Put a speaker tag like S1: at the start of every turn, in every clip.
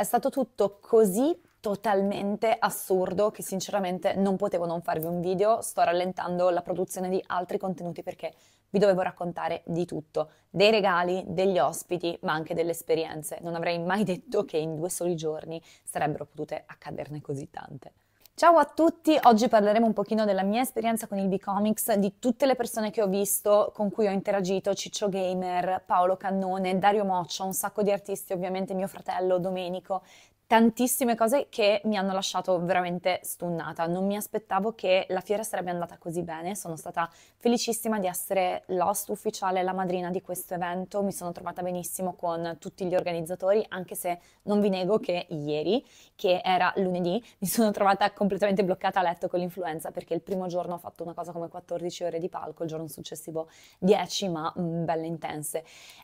S1: È stato tutto così totalmente assurdo che sinceramente non potevo non farvi un video, sto rallentando la produzione di altri contenuti perché vi dovevo raccontare di tutto, dei regali, degli ospiti, ma anche delle esperienze. Non avrei mai detto che in due soli giorni sarebbero potute accaderne così tante. Ciao a tutti, oggi parleremo un pochino della mia esperienza con il B-Comics, di tutte le persone che ho visto, con cui ho interagito, Ciccio Gamer, Paolo Cannone, Dario Moccia, un sacco di artisti, ovviamente mio fratello Domenico, tantissime cose che mi hanno lasciato veramente stunnata. Non mi aspettavo che la fiera sarebbe andata così bene. Sono stata felicissima di essere l'host ufficiale, la madrina di questo evento. Mi sono trovata benissimo con tutti gli organizzatori, anche se non vi nego che ieri, che era lunedì, mi sono trovata completamente bloccata a letto con l'influenza perché il primo giorno ho fatto una cosa come 14 ore di palco, il giorno successivo 10, ma mh, mm, belle intense.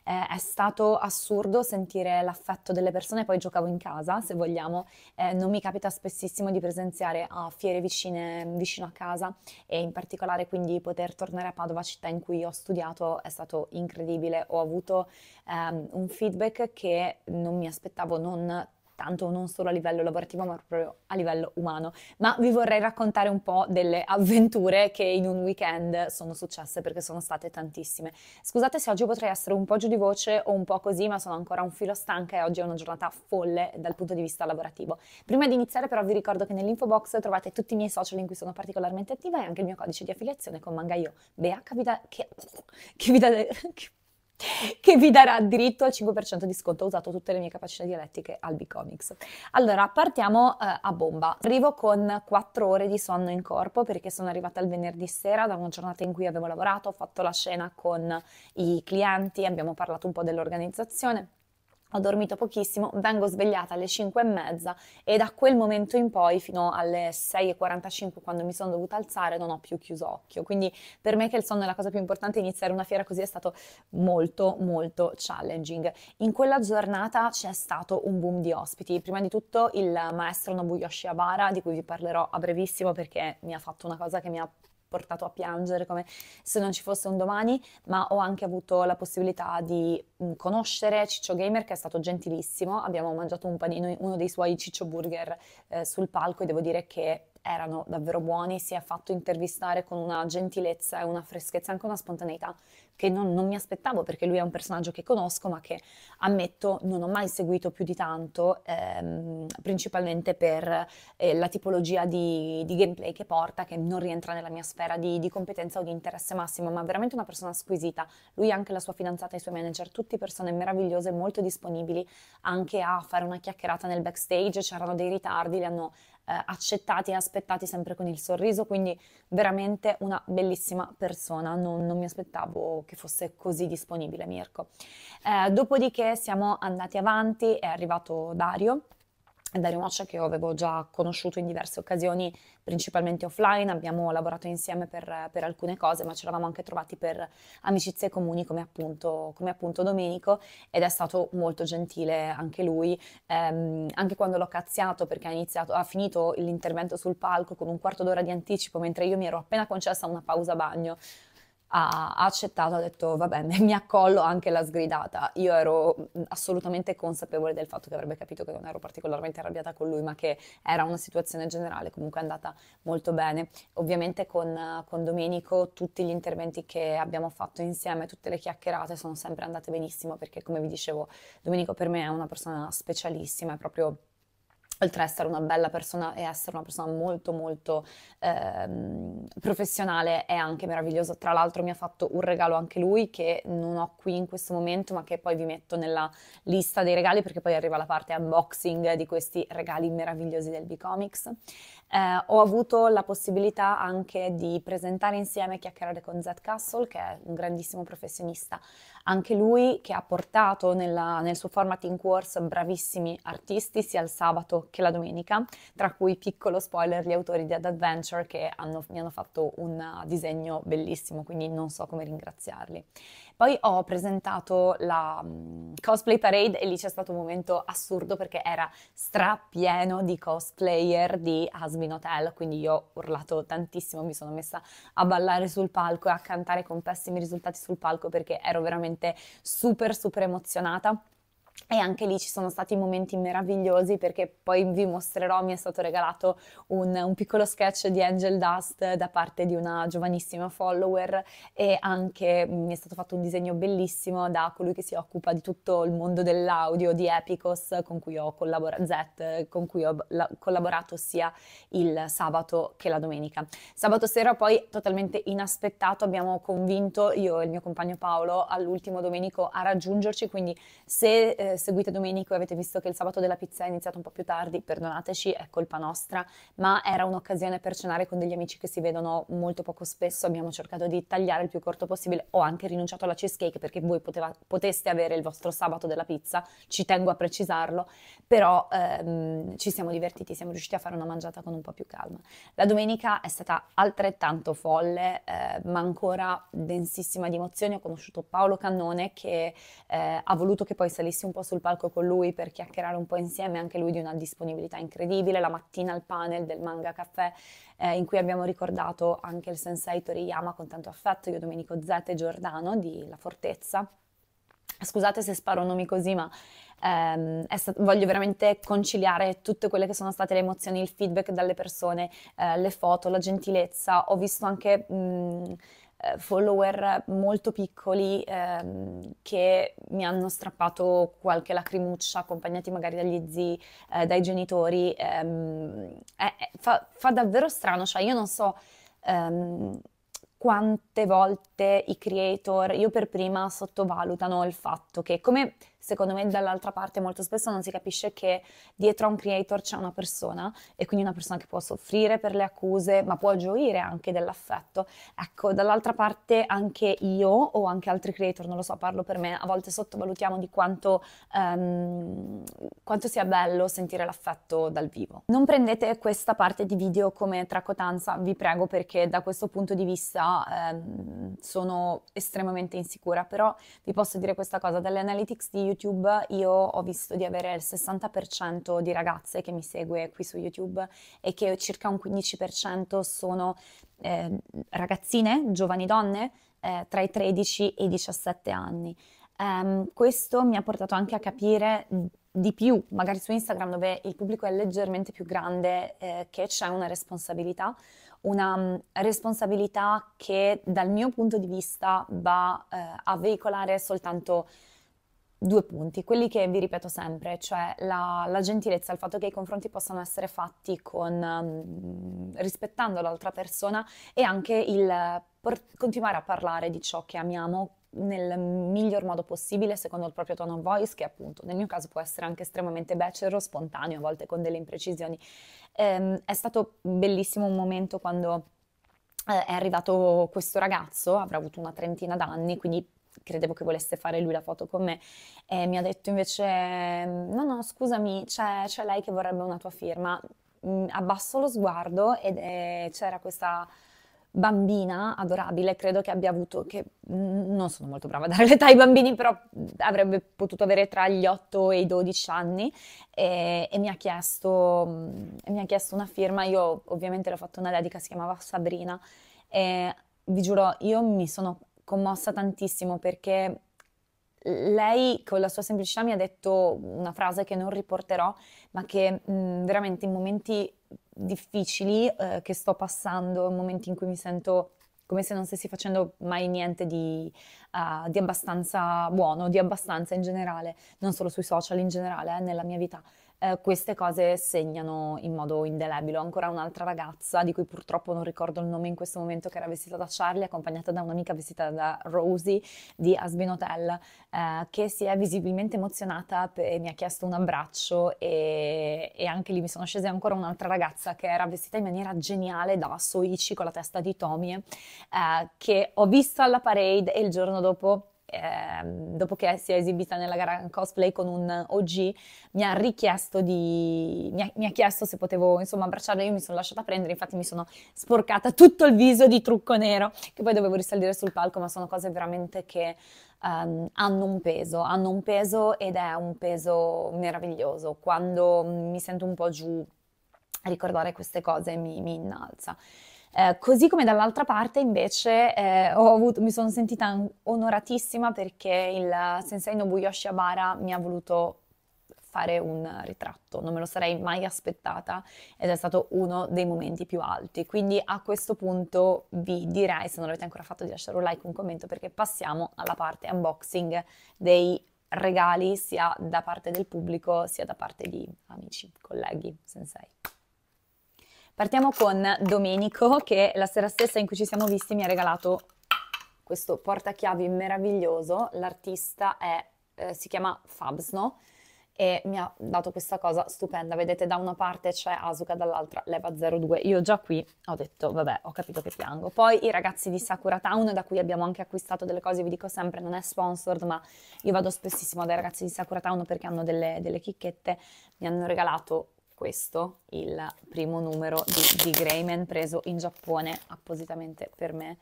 S1: Eh, è stato assurdo sentire l'affetto delle persone, poi giocavo in casa, se vogliamo. Eh, non mi capita spessissimo di presenziare a fiere vicine, vicino a casa e in particolare quindi poter tornare a Padova, città in cui ho studiato, è stato incredibile. Ho avuto ehm, un feedback che non mi aspettavo, non tanto non solo a livello lavorativo ma proprio a livello umano. Ma vi vorrei raccontare un po' delle avventure che in un weekend sono successe perché sono state tantissime. Scusate se oggi potrei essere un po' giù di voce o un po' così, ma sono ancora un filo stanca e oggi è una giornata folle dal punto di vista lavorativo. Prima di iniziare però vi ricordo che nell'info box trovate tutti i miei social in cui sono particolarmente attiva e anche il mio codice di affiliazione con Mangaio BH che vi dà... Che, che vi dà che vi darà diritto al 5% di sconto. Ho usato tutte le mie capacità dialettiche al B-Comics. Allora, partiamo eh, a bomba. Arrivo con 4 ore di sonno in corpo perché sono arrivata il venerdì sera da una giornata in cui avevo lavorato, ho fatto la scena con i clienti, abbiamo parlato un po' dell'organizzazione ho dormito pochissimo, vengo svegliata alle 5 e mezza e da quel momento in poi fino alle 6 e 45 quando mi sono dovuta alzare non ho più chiuso occhio, quindi per me che il sonno è la cosa più importante, iniziare una fiera così è stato molto molto challenging. In quella giornata c'è stato un boom di ospiti, prima di tutto il maestro Nobuyoshi Abara di cui vi parlerò a brevissimo perché mi ha fatto una cosa che mi ha portato a piangere come se non ci fosse un domani, ma ho anche avuto la possibilità di mm, conoscere Ciccio Gamer che è stato gentilissimo, abbiamo mangiato un panino, uno dei suoi Ciccio Burger eh, sul palco e devo dire che erano davvero buoni, si è fatto intervistare con una gentilezza e una freschezza, anche una spontaneità che non, non, mi aspettavo perché lui è un personaggio che conosco ma che ammetto non ho mai seguito più di tanto, ehm, principalmente per eh, la tipologia di, di, gameplay che porta, che non rientra nella mia sfera di, di, competenza o di interesse massimo, ma veramente una persona squisita. Lui, anche la sua fidanzata e i suoi manager, tutte persone meravigliose, molto disponibili anche a fare una chiacchierata nel backstage, c'erano dei ritardi, li hanno eh, accettati e aspettati sempre con il sorriso, quindi veramente una bellissima persona, non, non mi aspettavo che fosse così disponibile Mirko. Eh, dopodiché siamo andati avanti, è arrivato Dario, Dario Moccia che io avevo già conosciuto in diverse occasioni, principalmente offline, abbiamo lavorato insieme per, per alcune cose, ma ci eravamo anche trovati per amicizie comuni come appunto, come appunto Domenico ed è stato molto gentile anche lui, ehm, anche quando l'ho cazziato perché ha, iniziato, ha finito l'intervento sul palco con un quarto d'ora di anticipo mentre io mi ero appena concessa una pausa bagno, ha, accettato, ha detto va bene, mi accollo anche la sgridata. Io ero mm, assolutamente consapevole del fatto che avrebbe capito che non ero particolarmente arrabbiata con lui, ma che era una situazione generale, comunque è andata molto bene. Ovviamente con, con Domenico tutti gli interventi che abbiamo fatto insieme, tutte le chiacchierate sono sempre andate benissimo perché come vi dicevo Domenico per me è una persona specialissima, è proprio oltre a essere una bella persona e essere una persona molto molto ehm, professionale è anche meraviglioso. Tra l'altro mi ha fatto un regalo anche lui che non ho qui in questo momento ma che poi vi metto nella lista dei regali perché poi arriva la parte unboxing di questi regali meravigliosi del B-Comics. Eh, ho avuto la possibilità anche di presentare insieme e chiacchierare con Zed Castle che è un grandissimo professionista anche lui che ha portato nella, nel suo formatting course bravissimi artisti sia il sabato che la domenica, tra cui piccolo spoiler gli autori di Ad Adventure che hanno, mi hanno fatto un uh, disegno bellissimo, quindi non so come ringraziarli. Poi ho presentato la cosplay parade e lì c'è stato un momento assurdo perché era strapieno di cosplayer di Asmin Hotel, quindi io ho urlato tantissimo, mi sono messa a ballare sul palco e a cantare con pessimi risultati sul palco perché ero veramente super super emozionata. E anche lì ci sono stati momenti meravigliosi perché poi vi mostrerò, mi è stato regalato un, un, piccolo sketch di Angel Dust da parte di una giovanissima follower e anche mm, mi è stato fatto un disegno bellissimo da colui che si occupa di tutto il mondo dell'audio di Epicos con cui ho collaborato, Z, con cui ho la- collaborato sia il sabato che la domenica. Sabato sera poi totalmente inaspettato abbiamo convinto io e il mio compagno Paolo all'ultimo domenico a raggiungerci, quindi se... Eh, eh, seguite Domenico e avete visto che il sabato della pizza è iniziato un po' più tardi, perdonateci, è colpa nostra, ma era un'occasione per cenare con degli amici che si vedono molto poco spesso, abbiamo cercato di tagliare il più corto possibile, ho anche rinunciato alla cheesecake perché voi poteva, poteste avere il vostro sabato della pizza, ci tengo a precisarlo, però ehm, ci siamo divertiti, siamo riusciti a fare una mangiata con un po' più calma. La domenica è stata altrettanto folle, eh, ma ancora densissima di emozioni, ho conosciuto Paolo Cannone che eh, ha voluto che poi salissi un po' po' sul palco con lui per chiacchierare un po' insieme, anche lui di una disponibilità incredibile, la mattina al panel del Manga Caffè eh, in cui abbiamo ricordato anche il sensei Toriyama con tanto affetto, io Domenico Zette Giordano di La Fortezza. Scusate se sparo nomi così, ma Um, ehm, stat- voglio veramente conciliare tutte quelle che sono state le emozioni, il feedback dalle persone, eh, le foto, la gentilezza. Ho visto anche mh, eh, follower molto piccoli ehm, che mi hanno strappato qualche lacrimuccia accompagnati magari dagli zii, eh, dai genitori, ehm, eh, fa, fa, davvero strano, cioè io non so ehm, quante volte i creator, io per prima, sottovalutano il fatto che come secondo me dall'altra parte molto spesso non si capisce che dietro a un creator c'è una persona e quindi una persona che può soffrire per le accuse ma può gioire anche dell'affetto. Ecco, dall'altra parte anche io o anche altri creator, non lo so, parlo per me, a volte sottovalutiamo di quanto, um, quanto sia bello sentire l'affetto dal vivo. Non prendete questa parte di video come tracotanza, vi prego, perché da questo punto di vista um, sono estremamente insicura, però vi posso dire questa cosa, dalle analytics di YouTube YouTube io ho visto di avere il 60% di ragazze che mi segue qui su YouTube e che circa un 15% sono eh, ragazzine, giovani donne eh, tra i 13 e i 17 anni. Um, questo mi ha portato anche a capire di più, magari su Instagram dove il pubblico è leggermente più grande, eh, che c'è una responsabilità, una um, responsabilità che dal mio punto di vista va eh, a veicolare soltanto due punti, quelli che vi ripeto sempre, cioè la, la gentilezza, il fatto che i confronti possano essere fatti con, mm, rispettando l'altra persona e anche il continuare a parlare di ciò che amiamo nel miglior modo possibile secondo il proprio tono of voice che appunto nel mio caso può essere anche estremamente becero, spontaneo, a volte con delle imprecisioni. Ehm, è stato bellissimo un momento quando eh, è arrivato questo ragazzo, avrà avuto una trentina d'anni, quindi credevo che volesse fare lui la foto con me e mi ha detto invece mm, no no scusami c'è, c'è lei che vorrebbe una tua firma mm, abbasso lo sguardo e c'era questa bambina adorabile, credo che abbia avuto, che mm, non sono molto brava a dare l'età ai bambini, però avrebbe potuto avere tra gli 8 e i 12 anni e, e, mi, ha chiesto, e mi ha chiesto una firma, io ovviamente l'ho fatto una dedica, si chiamava Sabrina e vi giuro, io mi sono commossa tantissimo perché lei con la sua semplicità mi ha detto una frase che non riporterò, ma che mh, mm, veramente in momenti difficili eh, che sto passando, momenti in cui mi sento come se non stessi facendo mai niente di, uh, di abbastanza buono, di abbastanza in generale, non solo sui social, in generale, eh, nella mia vita eh, queste cose segnano in modo indelebile. Ho ancora un'altra ragazza di cui purtroppo non ricordo il nome in questo momento che era vestita da Charlie, accompagnata da un'amica vestita da Rosie di Asbin Hotel, eh, che si è visibilmente emozionata e mi ha chiesto un abbraccio e, e anche lì mi sono scese ancora un'altra ragazza che era vestita in maniera geniale da Soichi con la testa di Tommy, eh, che ho visto alla parade e il giorno dopo Ehm, dopo che si è esibita nella gara cosplay con un OG, mi ha richiesto di, mi ha, mi ha chiesto se potevo insomma abbracciarla, io mi sono lasciata prendere, infatti mi sono sporcata tutto il viso di trucco nero, che poi dovevo risalire sul palco, ma sono cose veramente che Um, hanno un peso, hanno un peso ed è un peso meraviglioso. Quando mi sento un po' giù, a ricordare queste cose mi, mi innalza. Eh, così come dall'altra parte invece eh, avuto, mi sono sentita onoratissima perché il sensei Nobuyoshi Abara mi ha voluto fare un ritratto, non me lo sarei mai aspettata ed è stato uno dei momenti più alti. Quindi a questo punto vi direi, se non l'avete ancora fatto, di lasciare un like, un commento perché passiamo alla parte unboxing dei regali sia da parte del pubblico sia da parte di amici, colleghi, sensei. Partiamo con Domenico che la sera stessa in cui ci siamo visti mi ha regalato questo portachiavi meraviglioso. L'artista eh, si chiama Fabsno e mi ha dato questa cosa stupenda. Vedete, da una parte c'è Asuka, dall'altra Leva 02. Io già qui ho detto, vabbè, ho capito che piango. Poi i ragazzi di Sakura Town, da cui abbiamo anche acquistato delle cose, vi dico sempre, non è sponsored, ma io vado spessissimo dai ragazzi di Sakura Town perché hanno delle, delle chicchette. Mi hanno regalato questo, il primo numero di, di Greyman preso in Giappone appositamente per me.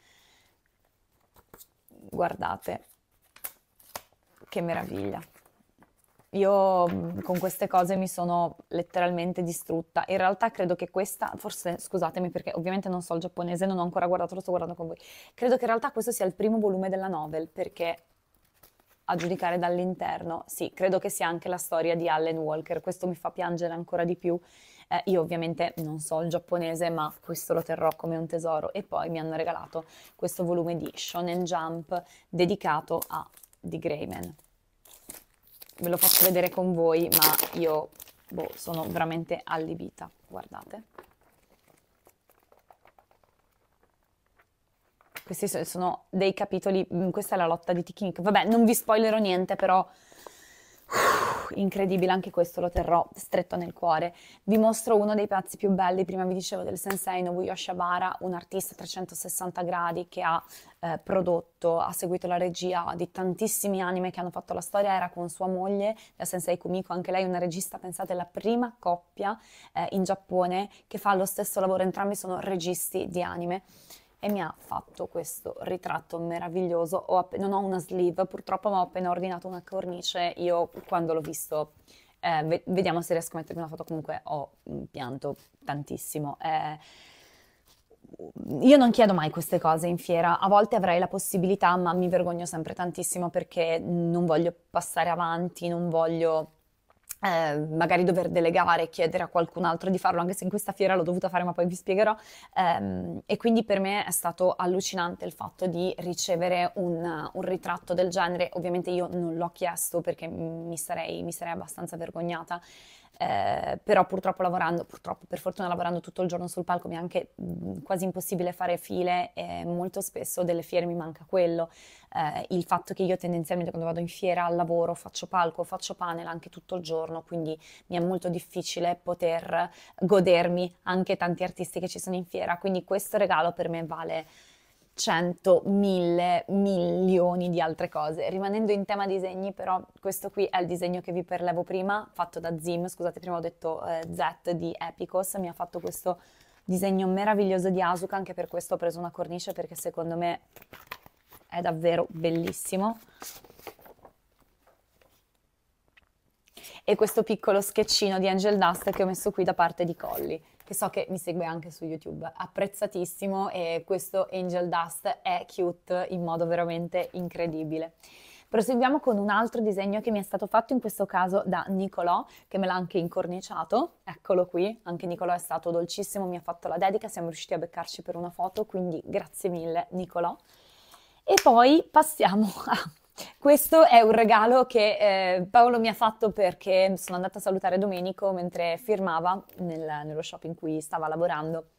S1: Guardate, che meraviglia. Io mm, con queste cose mi sono letteralmente distrutta. In realtà credo che questa, forse scusatemi perché ovviamente non so il giapponese, non ho ancora guardato, lo sto guardando con voi. Credo che in realtà questo sia il primo volume della novel perché a giudicare dall'interno, sì, credo che sia anche la storia di Allen Walker, questo mi fa piangere ancora di più. Eh, io ovviamente non so il giapponese, ma questo lo terrò come un tesoro. E poi mi hanno regalato questo volume di Shonen Jump dedicato a The Greyman. Ve lo faccio vedere con voi, ma io boh, sono veramente allibita. Guardate. Questi sono dei capitoli, mm, questa è la lotta di Tichinic. Vabbè, non vi spoilerò niente, però incredibile, anche questo lo terrò stretto nel cuore. Vi mostro uno dei pezzi più belli, prima vi dicevo del sensei Nobuyo Shabara, un artista a 360 gradi che ha eh, prodotto, ha seguito la regia di tantissimi anime che hanno fatto la storia, era con sua moglie, la sensei Kumiko, anche lei una regista, pensate, la prima coppia eh, in Giappone che fa lo stesso lavoro, entrambi sono registi di anime e mi ha fatto questo ritratto meraviglioso. Ho app- non ho una sleeve, purtroppo, ma ho appena ordinato una cornice. Io quando l'ho visto, eh, ve- vediamo se riesco a mettermi una foto. Comunque ho mm, pianto tantissimo. Eh, mm, io non chiedo mai queste cose in fiera, a volte avrei la possibilità, ma mi vergogno sempre tantissimo perché non voglio passare avanti, non voglio eh, magari dover delegare chiedere a qualcun altro di farlo, anche se in questa fiera l'ho dovuta fare, ma poi vi spiegherò. Eh, e quindi per me è stato allucinante il fatto di ricevere un, un ritratto del genere. Ovviamente io non l'ho chiesto perché mi sarei, mi sarei abbastanza vergognata. Eh, però purtroppo lavorando, purtroppo per fortuna lavorando tutto il giorno sul palco mi è anche quasi impossibile fare file e molto spesso delle fiere mi manca quello, eh, il fatto che io tendenzialmente quando vado in fiera al lavoro faccio palco, faccio panel anche tutto il giorno giorno, quindi mi è molto difficile poter godermi anche tanti artisti che ci sono in fiera, quindi questo regalo per me vale 100, 1000, milioni di altre cose. Rimanendo in tema disegni, però, questo qui è il disegno che vi perlevo prima, fatto da Zim, scusate, prima ho detto eh, Z di Epicos, mi ha fatto questo disegno meraviglioso di Asuka, anche per questo ho preso una cornice perché secondo me è davvero bellissimo. e questo piccolo sketchino di Angel Dust che ho messo qui da parte di Colli che so che mi segue anche su YouTube, apprezzatissimo e questo Angel Dust è cute in modo veramente incredibile. Proseguiamo con un altro disegno che mi è stato fatto in questo caso da Nicolò, che me l'ha anche incorniciato, eccolo qui, anche Nicolò è stato dolcissimo, mi ha fatto la dedica, siamo riusciti a beccarci per una foto, quindi grazie mille Nicolò. E poi passiamo a questo è un regalo che eh, Paolo mi ha fatto perché sono andata a salutare Domenico mentre firmava nel, nello shop in cui stava lavorando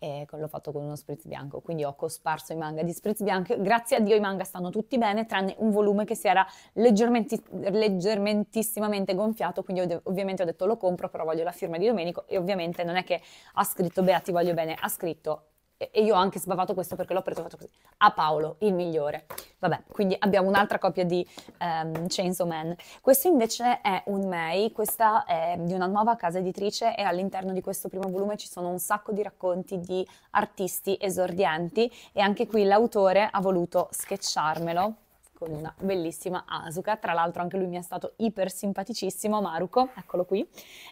S1: e l'ho fatto con uno spritz bianco, quindi ho cosparso i manga di spritz bianco. Grazie a Dio i manga stanno tutti bene, tranne un volume che si era leggermenti, leggermentissimamente gonfiato, quindi ovviamente ho detto lo compro, però voglio la firma di Domenico e ovviamente non è che ha scritto Bea ti voglio bene, ha scritto e io ho anche sbavato questo perché l'ho preso fatto così, a Paolo, il migliore. Vabbè, quindi abbiamo un'altra copia di um, Chainsaw Man. Questo invece è un May, questa è di una nuova casa editrice e all'interno di questo primo volume ci sono un sacco di racconti di artisti esordienti e anche qui l'autore ha voluto schiacciarmelo con una esatto. bellissima Asuka. Tra l'altro anche lui mi è stato iper simpaticissimo, Maruko, eccolo qui,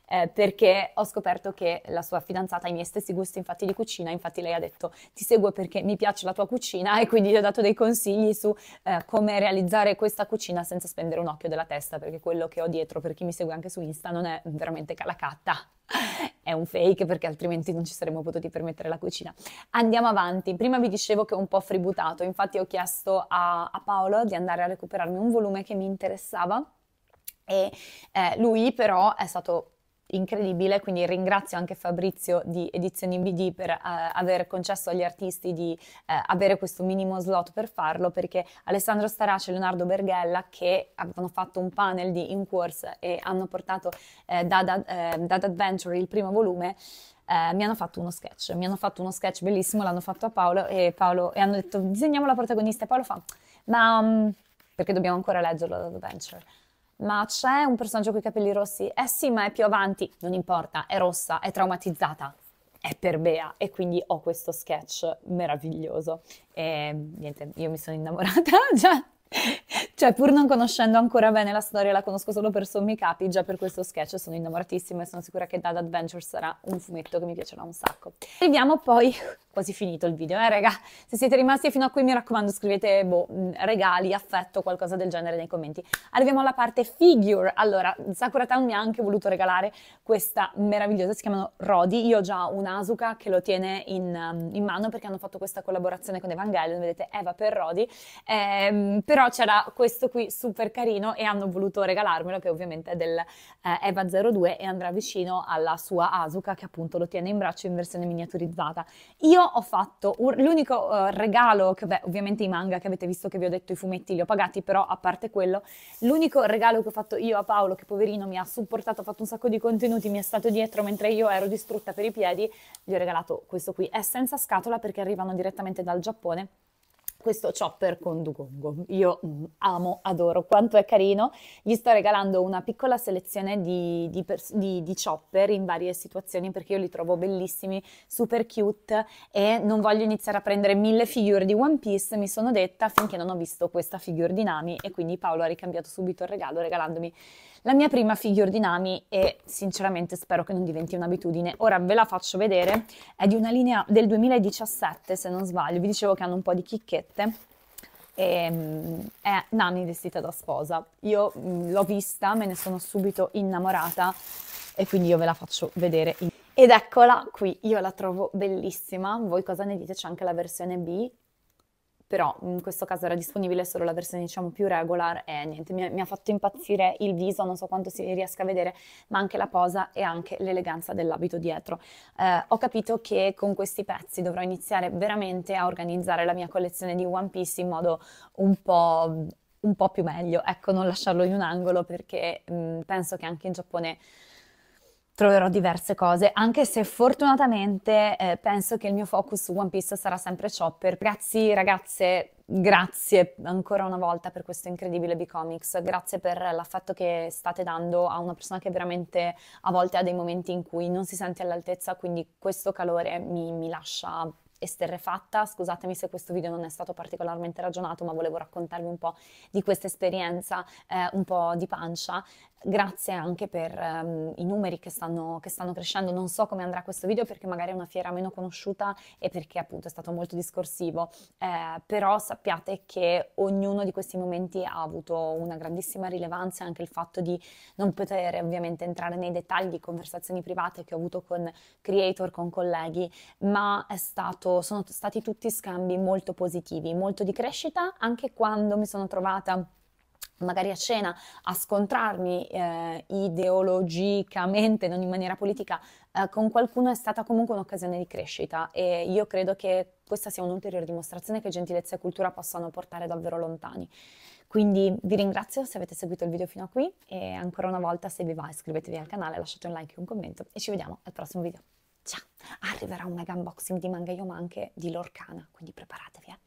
S1: eh, perché ho scoperto che la sua fidanzata ha i miei stessi gusti infatti di cucina, infatti lei ha detto ti seguo perché mi piace la tua cucina e quindi gli ho dato dei consigli su eh, come realizzare questa cucina senza spendere un occhio della testa, perché quello che ho dietro, per chi mi segue anche su Insta, non è veramente calacatta è un fake perché altrimenti non ci saremmo potuti permettere la cucina. Andiamo avanti. Prima vi dicevo che ho un po' fributato, infatti ho chiesto a, a Paolo di andare a recuperarmi un volume che mi interessava e eh, lui però è stato incredibile, quindi ringrazio anche Fabrizio di Edizioni BD per uh, aver concesso agli artisti di uh, avere questo minimo slot per farlo, perché Alessandro Starace e Leonardo Berghella che avevano fatto un panel di In Course e hanno portato eh, da, da, eh, Dad Adventure il primo volume, eh, mi hanno fatto uno sketch, mi hanno fatto uno sketch bellissimo, l'hanno fatto a Paolo e, Paolo e hanno detto disegniamo la protagonista e Paolo fa ma um, perché dobbiamo ancora leggerlo Dad Adventure ma c'è un personaggio con i capelli rossi, eh sì ma è più avanti, non importa, è rossa, è traumatizzata, è per Bea e quindi ho questo sketch meraviglioso. E niente, io mi sono innamorata già cioè, pur non conoscendo ancora bene la storia, la conosco solo per sommi capi, già per questo sketch sono innamoratissima e sono sicura che Dad Adventure sarà un fumetto che mi piacerà un sacco. Arriviamo poi, quasi finito il video, eh raga, se siete rimasti fino a qui mi raccomando scrivete boh, regali, affetto, qualcosa del genere nei commenti. Arriviamo alla parte figure, allora Sakura Town mi ha anche voluto regalare questa meravigliosa, si chiamano Rodi, io ho già un Asuka che lo tiene in, um, in mano perché hanno fatto questa collaborazione con Evangelion, vedete Eva per Rodi, eh, però c'era questo questo qui super carino e hanno voluto regalarmelo che ovviamente è del eh, EVA02 e andrà vicino alla sua Asuka che appunto lo tiene in braccio in versione miniaturizzata. Io ho fatto un, l'unico eh, regalo, che beh ovviamente i manga che avete visto che vi ho detto i fumetti li ho pagati, però a parte quello, l'unico regalo che ho fatto io a Paolo che poverino mi ha supportato, ha fatto un sacco di contenuti, mi è stato dietro mentre io ero distrutta per i piedi, gli ho regalato questo qui. È senza scatola perché arrivano direttamente dal Giappone questo chopper con Dugongo. Io mm, amo, adoro, quanto è carino. Gli sto regalando una piccola selezione di, di, di, di, chopper in varie situazioni perché io li trovo bellissimi, super cute e non voglio iniziare a prendere mille figure di One Piece, mi sono detta finché non ho visto questa figure di Nami e quindi Paolo ha ricambiato subito il regalo regalandomi la mia prima figure di Nami e sinceramente spero che non diventi un'abitudine. Ora ve la faccio vedere, è di una linea del 2017 se non sbaglio, vi dicevo che hanno un po' di chicchette. E, ehm, è Nani vestita da sposa. Io um, l'ho vista, me ne sono subito innamorata e quindi io ve la faccio vedere. In... Ed eccola qui, io la trovo bellissima, voi cosa ne dite? C'è anche la versione B però in questo caso era disponibile solo la versione diciamo più regular e niente, mi, mi, ha fatto impazzire il viso, non so quanto si riesca a vedere, ma anche la posa e anche l'eleganza dell'abito dietro. Eh, ho capito che con questi pezzi dovrò iniziare veramente a organizzare la mia collezione di One Piece in modo un po', un po più meglio, ecco, non lasciarlo in un angolo perché mh, mm, penso che anche in Giappone troverò diverse cose, anche se fortunatamente eh, penso che il mio focus su One Piece sarà sempre Chopper. Ragazzi, ragazze, grazie ancora una volta per questo incredibile B-Comics, grazie per l'affetto che state dando a una persona che veramente a volte ha dei momenti in cui non si sente all'altezza, quindi questo calore mi, mi lascia esterrefatta. Scusatemi se questo video non è stato particolarmente ragionato, ma volevo raccontarvi un po' di questa esperienza, eh, un po' di pancia, grazie anche per um, i numeri che stanno, che stanno, crescendo. Non so come andrà questo video perché magari è una fiera meno conosciuta e perché appunto è stato molto discorsivo, eh, però sappiate che ognuno di questi momenti ha avuto una grandissima rilevanza anche il fatto di non poter ovviamente entrare nei dettagli di conversazioni private che ho avuto con creator, con colleghi, ma stato, sono stati tutti scambi molto positivi, molto di crescita anche quando mi sono trovata magari a cena a scontrarmi eh, ideologicamente, non in maniera politica, eh, con qualcuno è stata comunque un'occasione di crescita e io credo che questa sia un'ulteriore dimostrazione che gentilezza e cultura possano portare davvero lontani. Quindi vi ringrazio se avete seguito il video fino a qui e ancora una volta se vi va iscrivetevi al canale, lasciate un like e un commento e ci vediamo al prossimo video. Ciao! Arriverà un mega unboxing di manga Yoma anche di Lorcana, quindi preparatevi eh!